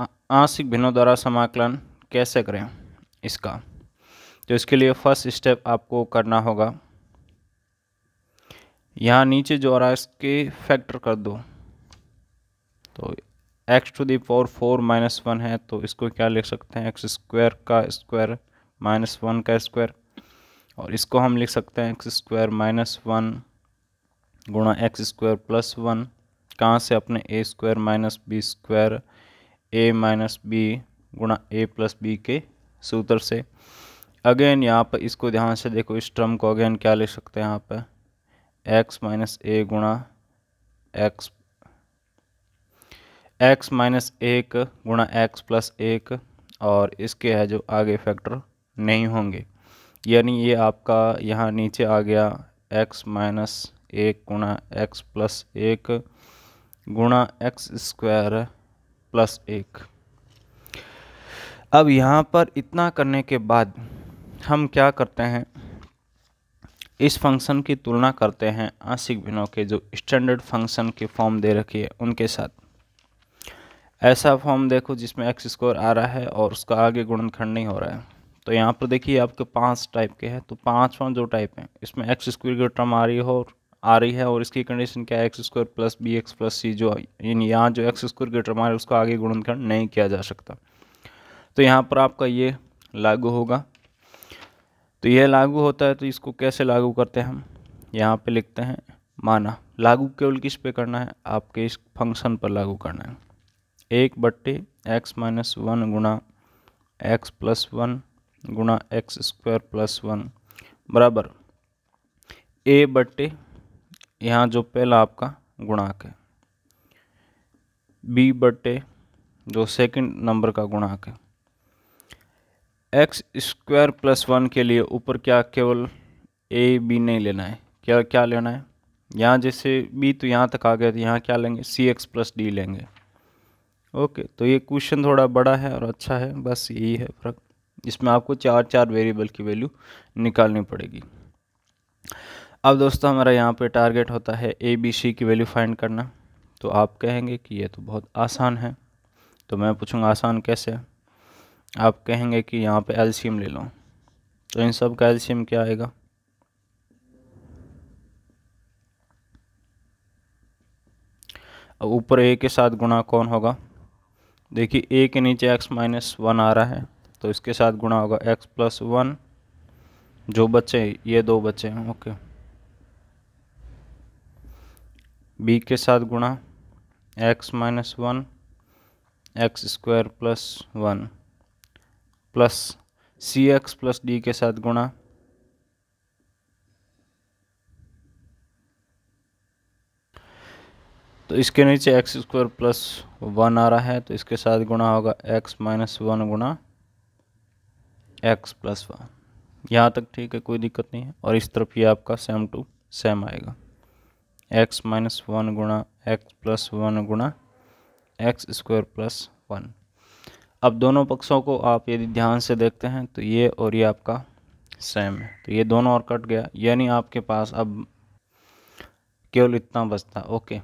आंशिक भिन्नों द्वारा समाकलन कैसे करें इसका तो इसके लिए फर्स्ट स्टेप आपको करना होगा यहाँ नीचे जो आ रहा है इसके फैक्टर कर दो तो X to power four minus one है तो इसको क्या लिख सकते हैं एक्स स्क्वायर का स्क्वायर माइनस वन का स्क्वायर और इसको हम लिख सकते हैं एक्स स्क्वायर माइनस वन गुणा एक्स स्क्वायर प्लस वन कहाँ से अपने A square minus B square A minus B गुणा ए प्लस बी के सूत्र से अगेन यहाँ पर इसको ध्यान से देखो इस ट्रम को अगेन क्या ले सकते हैं यहाँ पर एक्स माइनस ए गुणा एक्स एक्स माइनस एक गुणा एक्स प्लस एक और इसके है जो आगे फैक्टर नहीं होंगे यानी ये आपका यहाँ नीचे आ गया एक्स माइनस एक गुणा एक्स प्लस एक गुणा एक्स स्क्वायर प्लस एक अब यहाँ पर इतना करने के बाद हम क्या करते हैं इस फंक्शन की तुलना करते हैं आंशिक भिन्नों के जो स्टैंडर्ड फंक्शन के फॉर्म दे रखी है उनके साथ ऐसा फॉर्म देखो जिसमें एक्स स्क्वायर आ रहा है और उसका आगे गुणनखंड नहीं हो रहा है तो यहाँ पर देखिए आपके पांच टाइप के हैं तो फॉर्म जो टाइप है इसमें एक्स स्क्वायर की टर्म आ रही हो और आ रही है और इसकी कंडीशन क्या है X square plus B X plus C जो यानी यहाँ जो एक्स स्क्वायर के टर्म है उसको आगे गुणनखंड नहीं किया जा सकता तो यहाँ पर आपका ये लागू होगा तो यह लागू होता है तो इसको कैसे लागू करते हैं हम यहाँ पे लिखते हैं माना लागू केवल किस पे करना है आपके इस फंक्शन पर लागू करना है एक बट्टे एक्स माइनस वन गुणा एक्स प्लस वन गुणा एक्स स्क्वायर प्लस वन बराबर ए बट्टे यहाँ जो पहला आपका गुणाक है बी बटे जो सेकंड नंबर का गुणाक है एक्स स्क्वायर प्लस वन के लिए ऊपर क्या केवल ए बी नहीं लेना है क्या क्या लेना है यहाँ जैसे बी तो यहाँ तक आ गया तो यहाँ क्या लेंगे सी एक्स प्लस डी लेंगे ओके तो ये क्वेश्चन थोड़ा बड़ा है और अच्छा है बस यही है फ़र्क इसमें आपको चार चार वेरिएबल की वैल्यू निकालनी पड़ेगी अब दोस्तों हमारा यहाँ पे टारगेट होता है ए बी सी की वैल्यू फाइंड करना तो आप कहेंगे कि ये तो बहुत आसान है तो मैं पूछूंगा आसान कैसे आप कहेंगे कि यहाँ पे एलसीएम ले लो तो इन सब का एलसीएम क्या आएगा अब ऊपर ए के साथ गुणा कौन होगा देखिए ए के नीचे एक्स माइनस वन आ रहा है तो इसके साथ गुणा होगा एक्स प्लस वन जो बचे ये दो बचे हैं ओके बी के साथ गुणा X minus one x square plus one plus C X plus D के साथ गुणा तो इसके नीचे एक्स स्क्वायर प्लस वन आ रहा है तो इसके साथ गुणा होगा एक्स माइनस वन गुणा एक्स प्लस वन यहाँ तक ठीक है कोई दिक्कत नहीं है और इस तरफ ये आपका सेम टू सेम आएगा एक्स माइनस वन गुणा एक्स प्लस वन गुणा एक्स स्क्वायर प्लस वन अब दोनों पक्षों को आप यदि ध्यान से देखते हैं तो ये और ये आपका सेम है तो ये दोनों और कट गया यानी आपके पास अब केवल इतना बचता ओके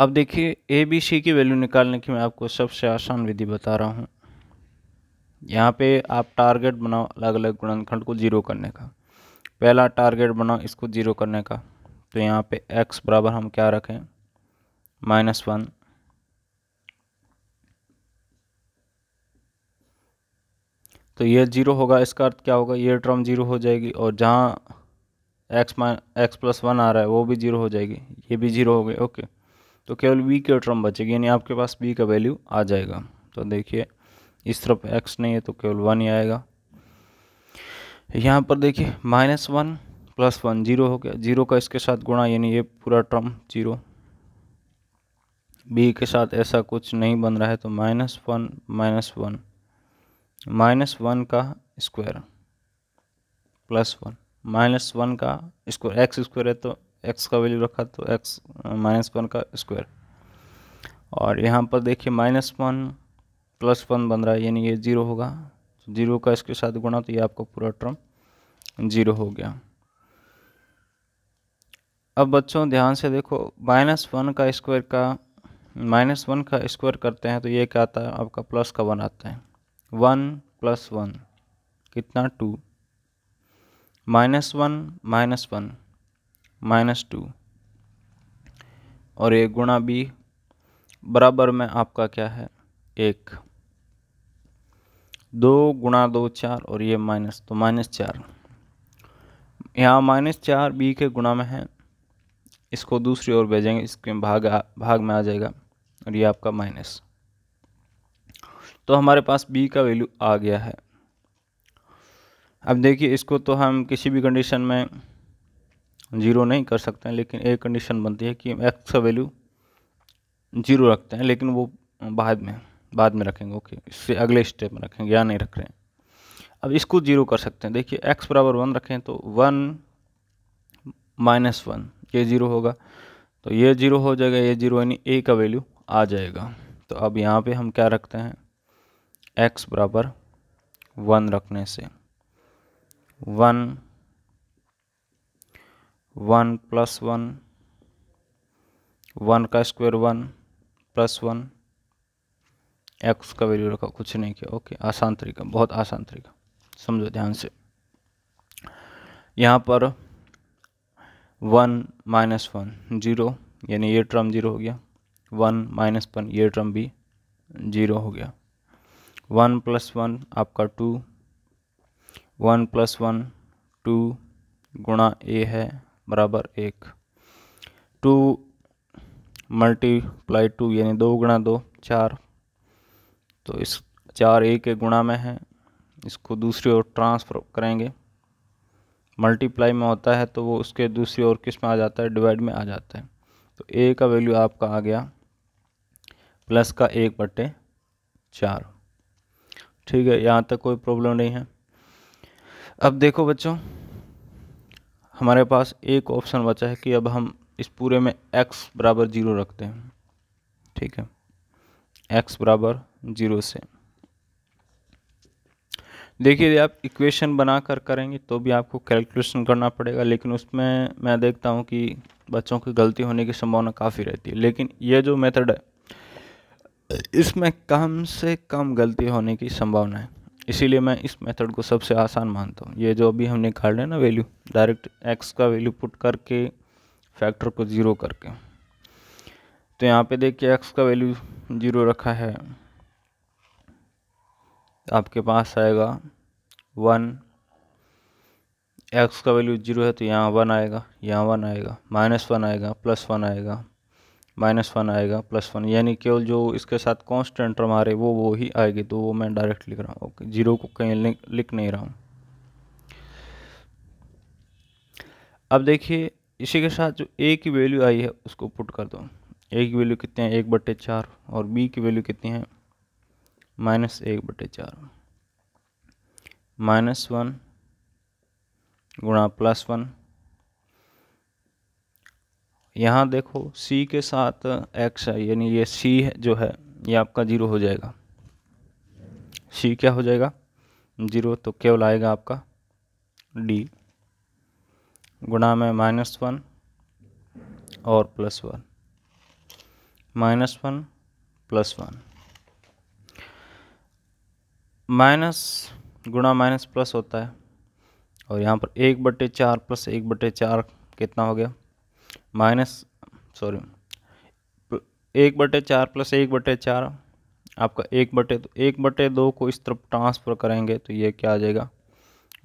अब देखिए ए बी सी की वैल्यू निकालने की मैं आपको सबसे आसान विधि बता रहा हूँ यहाँ पे आप टारगेट बनाओ अलग अलग गुणनखंड को जीरो करने का पहला टारगेट बनाओ इसको जीरो करने का तो यहाँ पे x बराबर हम क्या रखें माइनस वन तो ये जीरो होगा इसका अर्थ क्या होगा ये टर्म जीरो हो जाएगी और जहाँ X minus X plus one आ रहा है वो भी जीरो हो जाएगी ये भी जीरो हो गई ओके तो केवल बी के टर्म बचेगी यानी आपके पास बी का वैल्यू आ जाएगा तो देखिए इस तरफ एक्स नहीं है तो केवल वन ही आएगा यहाँ पर देखिए minus one plus one zero हो गया जीरो का इसके साथ गुणा यानी ये पूरा टर्म जीरो बी के साथ ऐसा कुछ नहीं बन रहा है तो minus one minus one minus one का square plus one minus one का स्क्वायर एक्स स्क्वायर है तो एक्स का वैल्यू रखा तो एक्स माइनस वन का स्क्वायर और यहाँ पर देखिए माइनस वन प्लस वन बन रहा है यानी ये जीरो होगा जीरो का इसके साथ गुणा तो ये आपका पूरा टर्म जीरो हो गया अब बच्चों ध्यान से देखो माइनस वन का स्क्वायर का माइनस वन का स्क्वायर करते हैं तो ये क्या आता है आपका प्लस का वन आता है वन प्लस वन कितना two minus one minus one minus two और एक गुणा बी बराबर में आपका क्या है एक दो गुणा दो चार और ये माइनस तो माइनस चार यहाँ माइनस चार बी के गुणा में है इसको दूसरी ओर भेजेंगे इसके भाग भाग में आ जाएगा और ये आपका माइनस तो हमारे पास बी का वैल्यू आ गया है अब देखिए इसको तो हम किसी भी कंडीशन में ज़ीरो नहीं कर सकते हैं लेकिन एक कंडीशन बनती है कि एक्स का वैल्यू ज़ीरो रखते हैं लेकिन वो बाद में बाद में रखेंगे ओके इससे अगले स्टेप में रखेंगे या नहीं रख रहे हैं अब इसको ज़ीरो कर सकते हैं देखिए एक्स बराबर वन रखें तो वन माइनस वन ये ज़ीरो होगा तो ये ज़ीरो हो जाएगा ये ज़ीरो यानी ए का वैल्यू आ जाएगा तो अब यहाँ पे हम क्या रखते हैं एक्स बराबर वन रखने से one one plus one one का square one plus one X का वैल्यू रखा कुछ नहीं किया ओके आसान तरीका बहुत आसान तरीका समझो ध्यान से यहाँ पर वन माइनस वन जीरो यानी ये टर्म जीरो हो गया वन माइनस वन ये टर्म भी जीरो हो गया वन प्लस वन आपका two one plus one two गुणा ए है बराबर एक टू मल्टीप्लाई टू यानी दो गुणा दो चार तो इस चार ए के गुणा में है इसको दूसरी ओर ट्रांसफर करेंगे मल्टीप्लाई में होता है तो वो उसके दूसरी और किस में आ जाता है डिवाइड में आ जाता है तो ए का वैल्यू आपका आ गया प्लस का एक बटे चार ठीक है यहाँ तक कोई प्रॉब्लम नहीं है अब देखो बच्चों हमारे पास एक ऑप्शन बचा है कि अब हम इस पूरे में x बराबर ज़ीरो रखते हैं ठीक है x बराबर ज़ीरो से देखिए आप इक्वेशन बना कर करेंगे तो भी आपको कैलकुलेशन करना पड़ेगा लेकिन उसमें मैं देखता हूँ कि बच्चों की गलती होने की संभावना काफ़ी रहती है लेकिन ये जो मेथड है इसमें कम से कम गलती होने की संभावना है इसीलिए मैं इस मेथड को सबसे आसान मानता हूँ ये जो अभी हम निकाल रहे ना वैल्यू डायरेक्ट एक्स का वैल्यू पुट करके फैक्टर को ज़ीरो करके तो यहाँ पे देखिए एक्स का वैल्यू ज़ीरो रखा है आपके पास आएगा वन एक्स का वैल्यू जीरो है तो यहाँ वन आएगा यहाँ वन आएगा माइनस वन आएगा प्लस वन आएगा माइनस वन आएगा प्लस वन यानी केवल जो इसके साथ कांस्टेंट टर्म आ रहे वो वो ही आएगी तो वो मैं डायरेक्ट लिख रहा हूँ ओके जीरो को कहीं लिख नहीं रहा हूँ अब देखिए इसी के साथ जो ए की वैल्यू आई है उसको पुट कर दो ए की वैल्यू कितने हैं एक बट्टे चार और बी की वैल्यू कितनी है माइनस एक बटे चार माइनस वन गुणा प्लस वन यहाँ देखो सी के साथ एक्स है यानी ये सी जो है ये आपका जीरो हो जाएगा सी क्या हो जाएगा जीरो तो केवल आएगा आपका डी गुणा में माइनस वन और plus one minus one plus one minus गुणा माइनस प्लस होता है और यहाँ पर एक बटे चार प्लस एक बटे चार कितना हो गया माइनस सॉरी एक बटे चार प्लस एक बटे चार आपका एक बटे तो एक बटे दो को इस तरफ ट्रांसफ़र करेंगे तो ये क्या आ जाएगा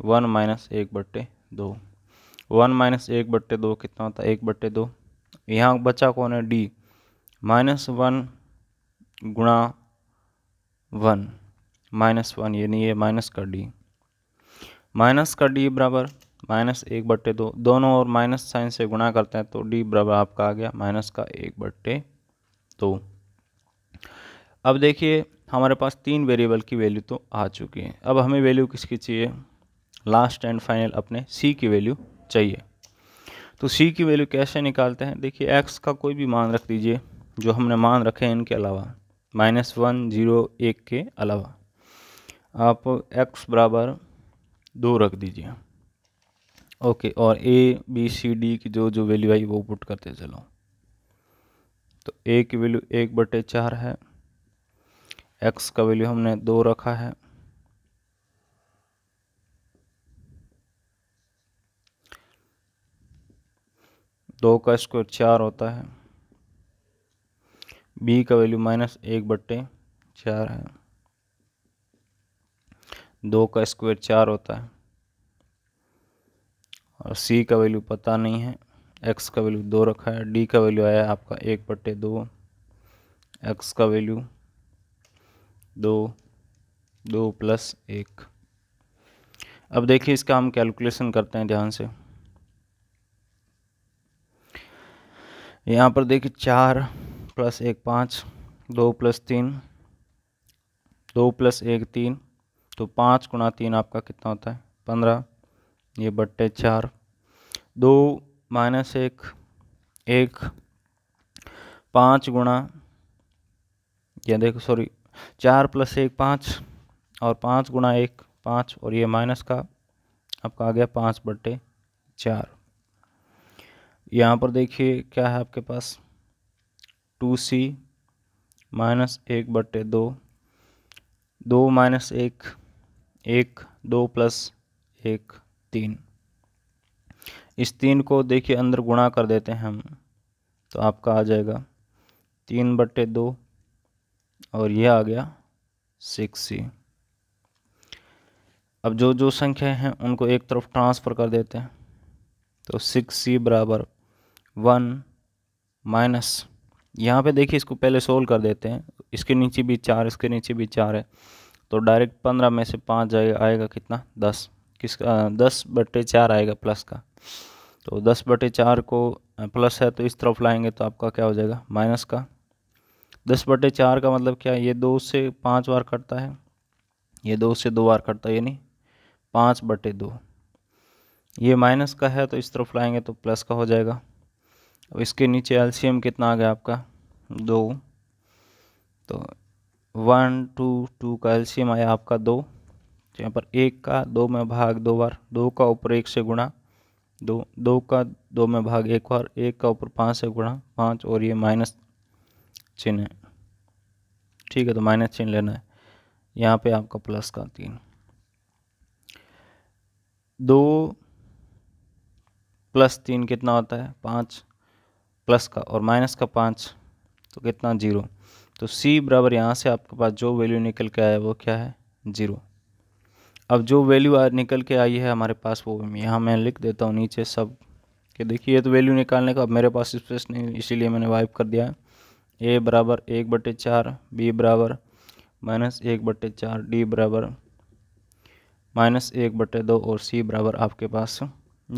वन माइनस एक बटे दो वन माइनस एक बटे दो कितना होता है एक बटे दो यहाँ बचा कौन है डी माइनस वन गुणा वन माइनस वन यानी ये माइनस का डी माइनस का डी बराबर माइनस एक बट्टे दो दोनों और माइनस साइन से गुणा करते हैं तो डी बराबर आपका आ गया माइनस का एक बट्टे दो अब देखिए हमारे पास तीन वेरिएबल की वैल्यू तो आ चुकी है अब हमें वैल्यू किसकी चाहिए लास्ट एंड फाइनल अपने सी की वैल्यू चाहिए तो सी की वैल्यू कैसे निकालते हैं देखिए एक्स का कोई भी मान रख दीजिए जो हमने मान रखे हैं इनके अलावा माइनस वन जीरो एक के अलावा आप x बराबर दो रख दीजिए ओके और a b c d की जो जो वैल्यू आई वो पुट करते चलो तो a की वैल्यू एक बटे चार है x का वैल्यू हमने दो रखा है दो का स्क्वायर चार होता है b का वैल्यू माइनस एक बट्टे चार है दो का स्क्वायर चार होता है और सी का वैल्यू पता नहीं है एक्स का वैल्यू दो रखा है डी का वैल्यू आया आपका एक बट्टे दो एक्स का वैल्यू दो दो प्लस एक अब देखिए इसका हम कैलकुलेशन करते हैं ध्यान से यहाँ पर देखिए चार प्लस एक पाँच दो प्लस तीन दो प्लस एक तीन तो पाँच गुणा तीन आपका कितना होता है पंद्रह ये बट्टे चार दो माइनस एक एक पाँच गुणा या देखो सॉरी चार प्लस एक पाँच और पाँच गुणा एक पाँच और ये माइनस का आपका आ गया पाँच बट्टे चार यहाँ पर देखिए क्या है आपके पास टू सी माइनस एक बट्टे दो दो माइनस एक एक दो प्लस एक तीन इस तीन को देखिए अंदर गुणा कर देते हैं हम तो आपका आ जाएगा तीन बट्टे दो और यह आ गया सिक्स सी अब जो जो संख्याएं हैं उनको एक तरफ ट्रांसफ़र कर देते हैं तो सिक्स सी बराबर वन माइनस यहाँ पे देखिए इसको पहले सोल्व कर देते हैं इसके नीचे भी चार इसके नीचे भी चार है तो डायरेक्ट पंद्रह में से पाँच जाएगा आएगा कितना दस किसका दस बटे चार आएगा प्लस का तो दस बटे चार को प्लस है तो इस तरफ लाएंगे तो आपका क्या हो जाएगा माइनस का दस बटे चार का मतलब क्या ये दो से पाँच बार कटता है ये दो से दो बार कटता है यानी पाँच बटे दो ये माइनस का है तो इस तरफ लाएंगे तो प्लस का हो जाएगा अब इसके नीचे एलसीएम कितना आ गया आपका दो तो वन टू टू का एल्शियम आया आपका दो तो यहाँ पर एक का दो में भाग दो बार दो का ऊपर एक से गुणा दो दो का दो में भाग एक बार एक का ऊपर पाँच से गुणा पाँच और ये माइनस चिन्ह है ठीक है तो माइनस चिन्ह लेना है यहाँ पे आपका प्लस का तीन दो प्लस तीन कितना होता है पाँच प्लस का और माइनस का पाँच तो कितना जीरो तो c बराबर यहाँ से आपके पास जो वैल्यू निकल के आया वो क्या है ज़ीरो अब जो वैल्यू निकल के आई है हमारे पास वो यहाँ मैं लिख देता हूँ नीचे सब कि देखिए ये तो वैल्यू निकालने का अब मेरे पास स्पेस नहीं इसीलिए मैंने वाइप कर दिया है ए बराबर एक बटे चार बी बराबर माइनस एक बटे चार डी बराबर माइनस एक बटे दो और सी बराबर आपके पास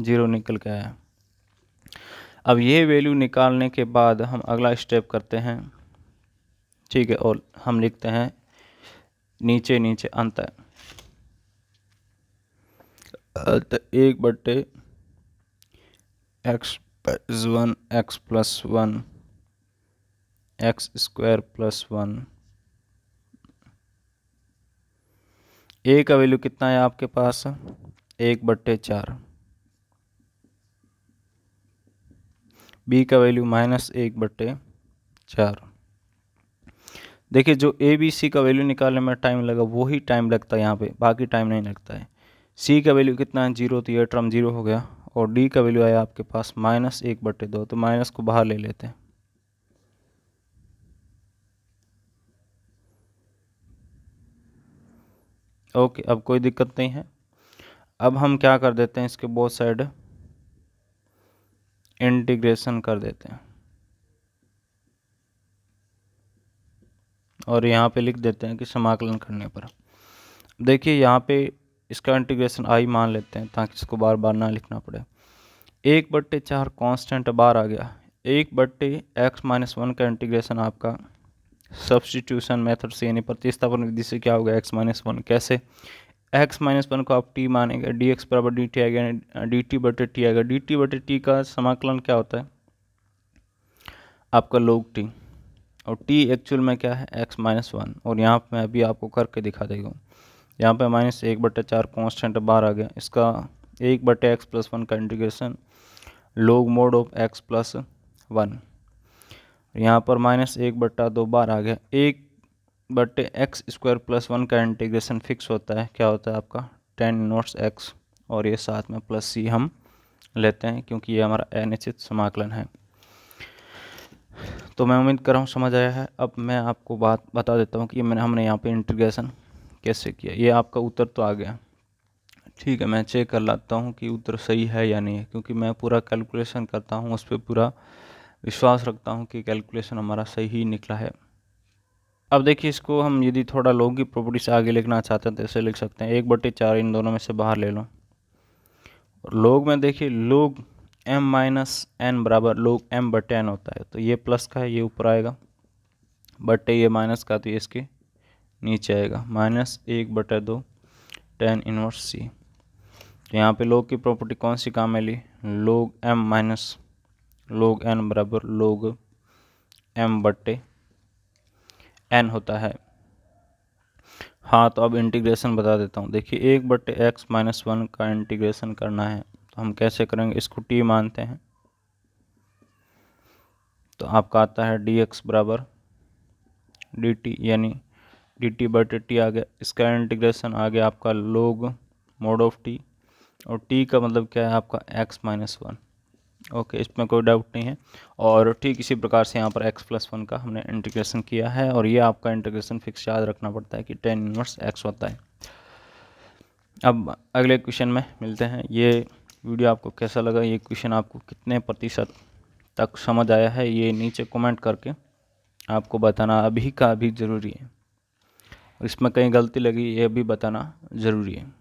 जीरो निकल के आया अब ये वैल्यू निकालने के बाद हम अगला स्टेप करते हैं ठीक है और हम लिखते हैं नीचे नीचे अंत तो एक बट्टे x plus one x plus one x square plus one a का वैल्यू कितना है आपके पास एक बट्टे चार बी का वैल्यू माइनस एक बट्टे चार देखिए जो ए बी सी का वैल्यू निकालने में टाइम लगा वही टाइम लगता है यहाँ पे बाकी टाइम नहीं लगता है सी का वैल्यू कितना है जीरो तो ये टर्म जीरो हो गया और डी का वैल्यू आया आपके पास माइनस एक बटे दो तो माइनस को बाहर ले लेते हैं ओके अब कोई दिक्कत नहीं है अब हम क्या कर देते हैं इसके बोथ साइड इंटीग्रेशन कर देते हैं और यहाँ पे लिख देते हैं कि समाकलन करने पर देखिए यहाँ पे इसका इंटीग्रेशन आई मान लेते हैं ताकि इसको बार बार ना लिखना पड़े एक बट्टे चार कॉन्स्टेंट बार आ गया एक बट्टे एक्स माइनस वन का इंटीग्रेशन आपका सब्सटीट्यूशन मेथड से यानी प्रतिस्थापन विधि से क्या होगा एक्स माइनस वन कैसे एक्स माइनस वन को आप टी मानेंगे डी एक्स बराबर डी टी आएगा डी टी बटे टी आएगा डी टी बटे टी का समाकलन क्या होता है आपका लोग टी और टी एक्चुअल में क्या है एक्स माइनस वन और यहाँ पर मैं अभी आपको करके दिखा देगा यहाँ पे माइनस एक बटे चार कॉन्स्टेंट बार आ गया इसका एक बटे एक्स प्लस वन का integration log mod of x plus one यहाँ पर माइनस एक बट्टा दो बार आ गया एक बटे एक्स स्क्वायर प्लस वन का इंटीग्रेशन फिक्स होता है क्या होता है आपका टेन नोट्स एक्स और ये साथ में प्लस सी हम लेते हैं क्योंकि ये हमारा अनिश्चित समाकलन है तो मैं उम्मीद कर रहा हूँ समझ आया है अब मैं आपको बात बता देता हूँ कि मैंने हमने यहाँ पे इंटीग्रेशन कैसे किया ये आपका उत्तर तो आ गया ठीक है मैं चेक कर लाता हूँ कि उत्तर सही है या नहीं है क्योंकि मैं पूरा कैलकुलेशन करता हूँ उस पर पूरा विश्वास रखता हूँ कि कैलकुलेशन हमारा सही ही निकला है अब देखिए इसको हम यदि थोड़ा लोग की प्रॉपर्टी से आगे लिखना चाहते हैं तो ऐसे लिख सकते हैं एक बटे चार इन दोनों में से बाहर ले लो और लोग में देखिए लोग एम माइनस एन बराबर लोग एम बटे एन होता है तो ये प्लस का है ये ऊपर आएगा बट ये माइनस का तो ये इसके नीचे आएगा माइनस एक बटे दो टेन इनवर्स सी तो यहाँ पे लोग की प्रॉपर्टी कौन सी काम मिली ली लोग एम माइनस लोग एन बराबर लोग एम बटे एन होता है हाँ तो अब इंटीग्रेशन बता देता हूँ देखिए एक बटे एक्स माइनस वन का इंटीग्रेशन करना है तो हम कैसे करेंगे इसको टी मानते हैं तो आपका आता है डी एक्स बराबर डी टी यानी डी टी बटे टी आ गया इसका इंटीग्रेशन आ गया आपका लोग मोड ऑफ टी और टी का मतलब क्या है आपका एक्स माइनस वन ओके इसमें कोई डाउट नहीं है और ठीक इसी प्रकार से यहाँ पर एक्स प्लस वन का हमने इंटीग्रेशन किया है और ये आपका इंटीग्रेशन फिक्स याद रखना पड़ता है कि टेन इनवर्स एक्स होता है अब अगले क्वेश्चन में मिलते हैं ये वीडियो आपको कैसा लगा ये क्वेश्चन आपको कितने प्रतिशत तक समझ आया है ये नीचे कमेंट करके आपको बताना अभी का अभी ज़रूरी है इसमें कहीं गलती लगी ये भी बताना ज़रूरी है